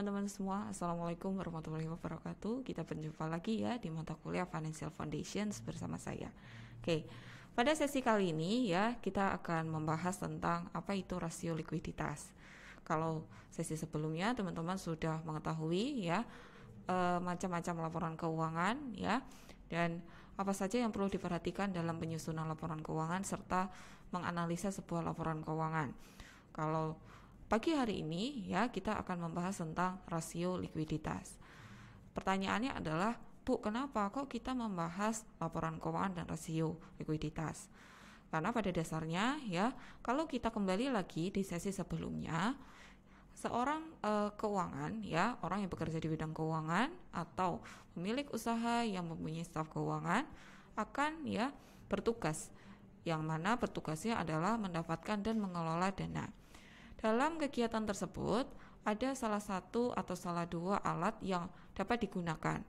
teman-teman semua. Assalamualaikum warahmatullahi wabarakatuh. Kita berjumpa lagi ya di mata kuliah Financial Foundations bersama saya. Oke, pada sesi kali ini ya kita akan membahas tentang apa itu rasio likuiditas. Kalau sesi sebelumnya teman-teman sudah mengetahui ya e, macam-macam laporan keuangan ya dan apa saja yang perlu diperhatikan dalam penyusunan laporan keuangan serta menganalisa sebuah laporan keuangan. Kalau Pagi hari ini ya kita akan membahas tentang rasio likuiditas. Pertanyaannya adalah, Bu, kenapa kok kita membahas laporan keuangan dan rasio likuiditas? Karena pada dasarnya ya, kalau kita kembali lagi di sesi sebelumnya, seorang e, keuangan ya, orang yang bekerja di bidang keuangan atau pemilik usaha yang mempunyai staf keuangan akan ya bertugas yang mana bertugasnya adalah mendapatkan dan mengelola dana. Dalam kegiatan tersebut, ada salah satu atau salah dua alat yang dapat digunakan.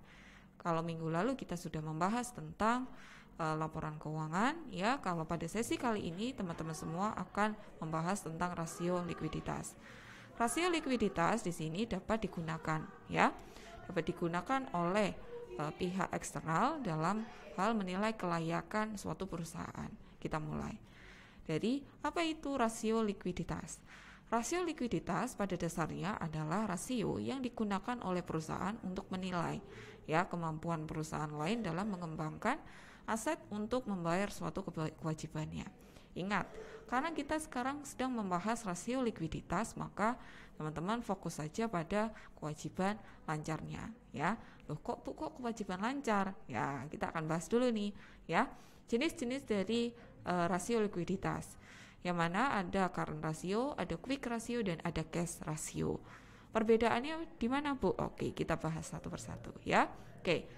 Kalau minggu lalu kita sudah membahas tentang uh, laporan keuangan, ya. Kalau pada sesi kali ini, teman-teman semua akan membahas tentang rasio likuiditas. Rasio likuiditas di sini dapat digunakan, ya, dapat digunakan oleh uh, pihak eksternal dalam hal menilai kelayakan suatu perusahaan. Kita mulai Jadi, apa itu rasio likuiditas. Rasio likuiditas pada dasarnya adalah rasio yang digunakan oleh perusahaan untuk menilai ya kemampuan perusahaan lain dalam mengembangkan aset untuk membayar suatu kewajibannya. Ingat, karena kita sekarang sedang membahas rasio likuiditas, maka teman-teman fokus saja pada kewajiban lancarnya ya. Loh kok Bu kok kewajiban lancar? Ya, kita akan bahas dulu nih ya. Jenis-jenis dari uh, rasio likuiditas yang mana ada current ratio, ada quick ratio, dan ada cash ratio. Perbedaannya di mana, Bu? Oke, kita bahas satu persatu ya. Oke.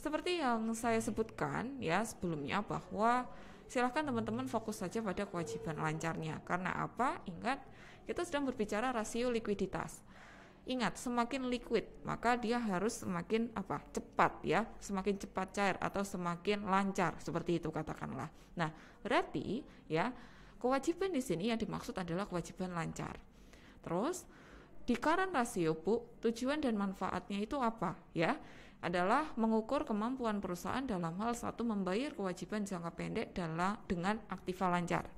Seperti yang saya sebutkan ya sebelumnya bahwa silahkan teman-teman fokus saja pada kewajiban lancarnya. Karena apa? Ingat, kita sedang berbicara rasio likuiditas. Ingat, semakin liquid, maka dia harus semakin apa? cepat ya, semakin cepat cair atau semakin lancar seperti itu katakanlah. Nah, berarti ya Kewajiban di sini yang dimaksud adalah kewajiban lancar. Terus di current ratio bu, tujuan dan manfaatnya itu apa ya? Adalah mengukur kemampuan perusahaan dalam hal satu membayar kewajiban jangka pendek dalam dengan aktiva lancar.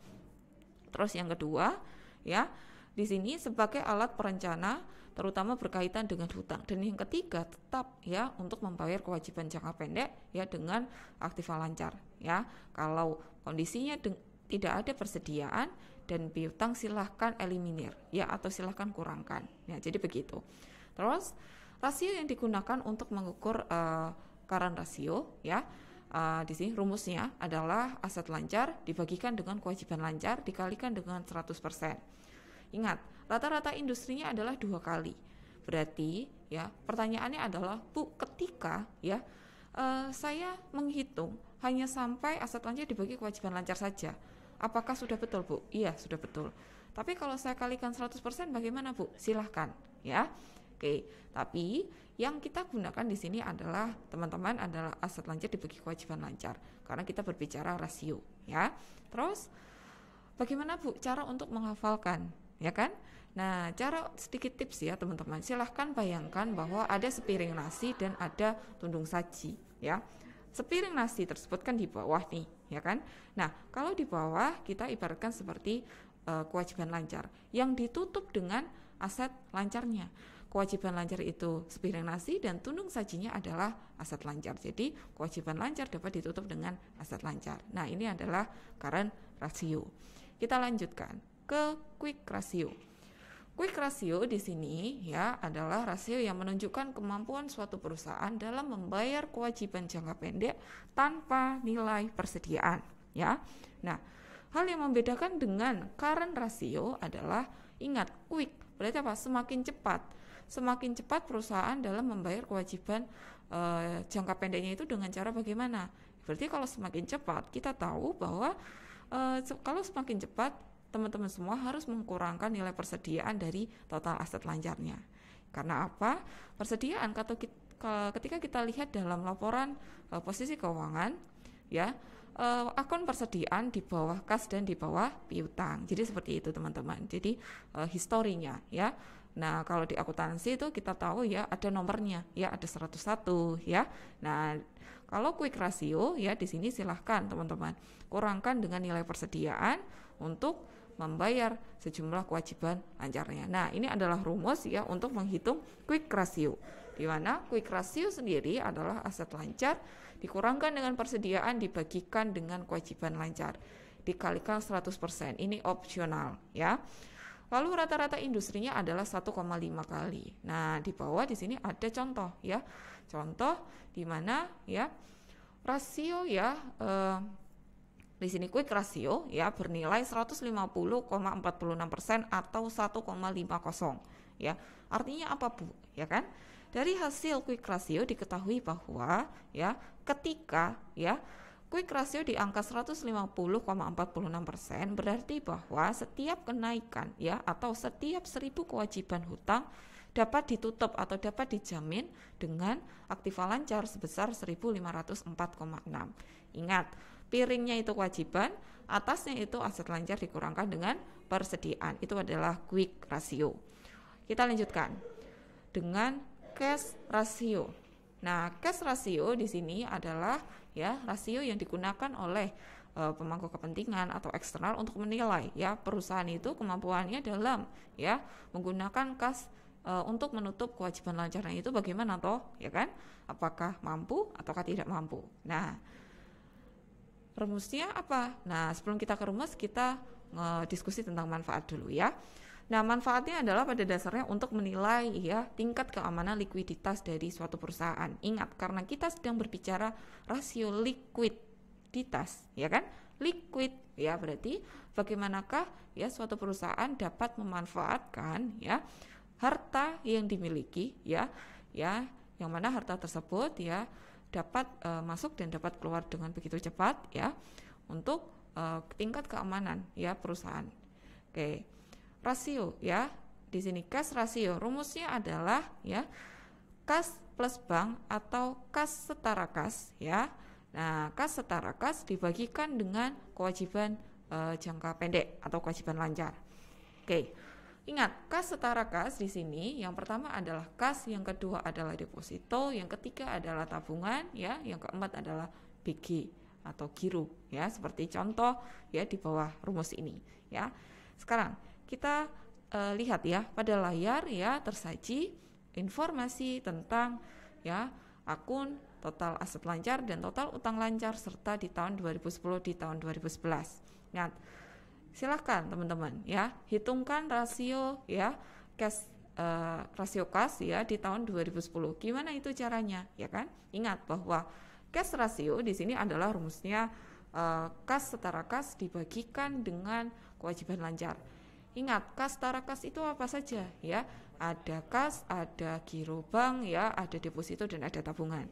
Terus yang kedua, ya, di sini sebagai alat perencana terutama berkaitan dengan hutang dan yang ketiga tetap ya untuk membayar kewajiban jangka pendek ya dengan aktiva lancar ya kalau kondisinya tidak ada persediaan dan piutang silahkan eliminir ya atau silahkan kurangkan ya jadi begitu terus rasio yang digunakan untuk mengukur uh, rasio ya uh, di sini rumusnya adalah aset lancar dibagikan dengan kewajiban lancar dikalikan dengan 100%. Ingat, rata-rata industrinya adalah dua kali. Berarti ya, pertanyaannya adalah Bu, ketika ya uh, saya menghitung hanya sampai aset lancar dibagi kewajiban lancar saja. Apakah sudah betul, Bu? Iya, sudah betul. Tapi kalau saya kalikan 100% bagaimana, Bu? Silahkan, ya. Oke, tapi yang kita gunakan di sini adalah teman-teman adalah aset lancar dibagi kewajiban lancar karena kita berbicara rasio, ya. Terus bagaimana Bu cara untuk menghafalkan, ya kan? Nah, cara sedikit tips ya, teman-teman. Silahkan bayangkan bahwa ada sepiring nasi dan ada tundung saji, ya sepiring nasi tersebut kan di bawah nih, ya kan? Nah, kalau di bawah kita ibaratkan seperti e, kewajiban lancar yang ditutup dengan aset lancarnya. Kewajiban lancar itu sepiring nasi dan tunung sajinya adalah aset lancar. Jadi, kewajiban lancar dapat ditutup dengan aset lancar. Nah, ini adalah current ratio. Kita lanjutkan ke quick ratio. Quick ratio di sini ya adalah rasio yang menunjukkan kemampuan suatu perusahaan dalam membayar kewajiban jangka pendek tanpa nilai persediaan ya. Nah, hal yang membedakan dengan current ratio adalah ingat quick berarti apa? Semakin cepat. Semakin cepat perusahaan dalam membayar kewajiban e, jangka pendeknya itu dengan cara bagaimana? Berarti kalau semakin cepat kita tahu bahwa e, kalau semakin cepat teman-teman semua harus mengurangkan nilai persediaan dari total aset lancarnya. Karena apa? Persediaan ketika kita lihat dalam laporan eh, posisi keuangan, ya eh, akun persediaan di bawah kas dan di bawah piutang. Jadi seperti itu teman-teman. Jadi eh, historinya ya. Nah, kalau di akuntansi itu kita tahu ya ada nomornya, ya ada 101 ya. Nah, kalau quick ratio ya di sini silahkan teman-teman kurangkan dengan nilai persediaan untuk membayar sejumlah kewajiban lancarnya. Nah, ini adalah rumus ya untuk menghitung quick ratio. Di mana quick ratio sendiri adalah aset lancar dikurangkan dengan persediaan dibagikan dengan kewajiban lancar dikalikan 100%. Ini opsional ya. Lalu rata-rata industrinya adalah 1,5 kali. Nah, di bawah di sini ada contoh ya. Contoh di mana ya rasio ya eh, di sini quick ratio ya bernilai 150,46% atau 1,50 ya. Artinya apa Bu? Ya kan? Dari hasil quick ratio diketahui bahwa ya ketika ya quick ratio di angka 150,46% berarti bahwa setiap kenaikan ya atau setiap 1000 kewajiban hutang dapat ditutup atau dapat dijamin dengan aktiva lancar sebesar 1504,6. Ingat, piringnya itu kewajiban, atasnya itu aset lancar dikurangkan dengan persediaan. Itu adalah quick ratio. Kita lanjutkan dengan cash ratio. Nah, cash ratio di sini adalah ya rasio yang digunakan oleh e, pemangku kepentingan atau eksternal untuk menilai ya perusahaan itu kemampuannya dalam ya menggunakan kas e, eh, untuk menutup kewajiban lancarnya itu bagaimana toh ya kan apakah mampu ataukah tidak mampu. Nah, rumusnya apa? Nah, sebelum kita ke rumus, kita e, diskusi tentang manfaat dulu ya. Nah, manfaatnya adalah pada dasarnya untuk menilai ya tingkat keamanan likuiditas dari suatu perusahaan. Ingat, karena kita sedang berbicara rasio likuiditas, ya kan? Liquid ya berarti bagaimanakah ya suatu perusahaan dapat memanfaatkan ya harta yang dimiliki ya ya yang mana harta tersebut ya dapat uh, masuk dan dapat keluar dengan begitu cepat ya untuk uh, tingkat keamanan ya perusahaan. Oke. Rasio ya. Di sini kas rasio rumusnya adalah ya kas plus bank atau kas setara kas ya. Nah, kas setara kas dibagikan dengan kewajiban e, jangka pendek atau kewajiban lancar. Oke. Okay. Ingat, kas setara kas di sini yang pertama adalah kas, yang kedua adalah deposito, yang ketiga adalah tabungan, ya, yang keempat adalah BG atau giro, ya, seperti contoh ya di bawah rumus ini, ya. Sekarang kita e, lihat ya pada layar ya tersaji informasi tentang ya akun total aset lancar dan total utang lancar serta di tahun 2010 di tahun 2011. Ingat, Silahkan teman-teman ya, hitungkan rasio ya cash eh, uh, rasio kas ya di tahun 2010. Gimana itu caranya ya kan? Ingat bahwa cash rasio di sini adalah rumusnya uh, kas setara kas dibagikan dengan kewajiban lancar. Ingat, kas setara kas itu apa saja ya? Ada kas, ada giro bank ya, ada deposito dan ada tabungan.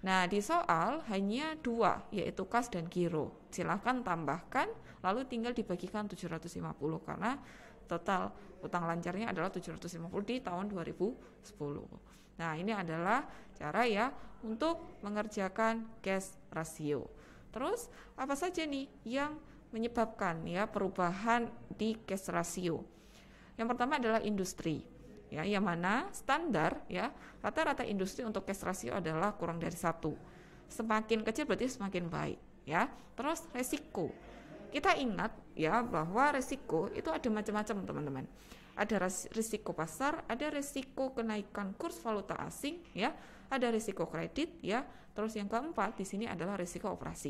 Nah, di soal hanya dua, yaitu kas dan giro. Silahkan tambahkan, lalu tinggal dibagikan 750 karena total utang lancarnya adalah 750 di tahun 2010. Nah, ini adalah cara ya untuk mengerjakan cash ratio. Terus, apa saja nih yang menyebabkan ya perubahan di cash ratio? Yang pertama adalah industri ya yang mana standar ya rata-rata industri untuk case ratio adalah kurang dari satu semakin kecil berarti semakin baik ya terus resiko kita ingat ya bahwa resiko itu ada macam-macam teman-teman ada risiko pasar, ada risiko kenaikan kurs valuta asing, ya, ada risiko kredit, ya. Terus yang keempat di sini adalah risiko operasi.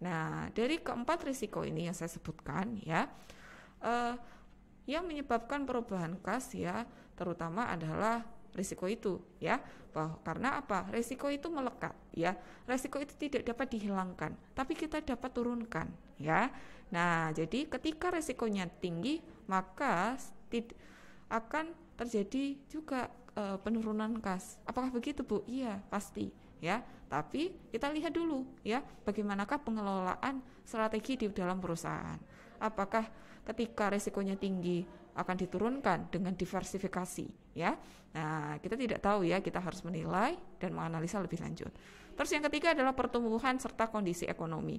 Nah, dari keempat risiko ini yang saya sebutkan, ya, eh, yang menyebabkan perubahan kas ya terutama adalah risiko itu ya bahwa karena apa risiko itu melekat ya risiko itu tidak dapat dihilangkan tapi kita dapat turunkan ya nah jadi ketika risikonya tinggi maka akan terjadi juga e, penurunan kas apakah begitu bu iya pasti ya tapi kita lihat dulu ya bagaimanakah pengelolaan strategi di dalam perusahaan apakah ketika resikonya tinggi akan diturunkan dengan diversifikasi ya. Nah, kita tidak tahu ya, kita harus menilai dan menganalisa lebih lanjut. Terus yang ketiga adalah pertumbuhan serta kondisi ekonomi.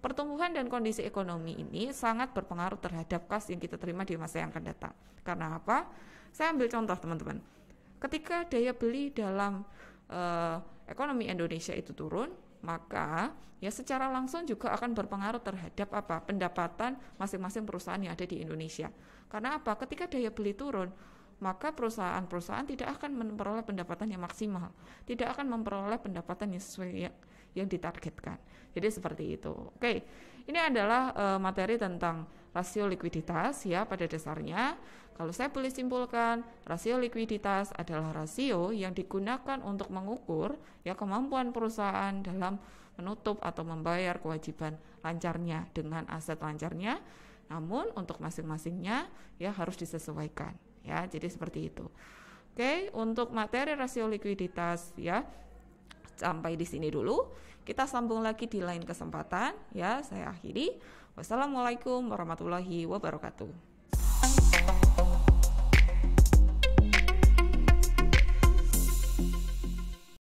Pertumbuhan dan kondisi ekonomi ini sangat berpengaruh terhadap kas yang kita terima di masa yang akan datang. Karena apa? Saya ambil contoh teman-teman. Ketika daya beli dalam uh, ekonomi Indonesia itu turun, maka ya secara langsung juga akan berpengaruh terhadap apa pendapatan masing-masing perusahaan yang ada di Indonesia. Karena apa? Ketika daya beli turun, maka perusahaan-perusahaan tidak akan memperoleh pendapatan yang maksimal, tidak akan memperoleh pendapatan yang sesuai ya, yang ditargetkan. Jadi seperti itu. Oke, ini adalah e, materi tentang rasio likuiditas ya pada dasarnya. Kalau saya boleh simpulkan, rasio likuiditas adalah rasio yang digunakan untuk mengukur ya kemampuan perusahaan dalam menutup atau membayar kewajiban lancarnya dengan aset lancarnya. Namun untuk masing-masingnya ya harus disesuaikan ya. Jadi seperti itu. Oke, untuk materi rasio likuiditas ya sampai di sini dulu. Kita sambung lagi di lain kesempatan ya. Saya akhiri. Wassalamualaikum warahmatullahi wabarakatuh.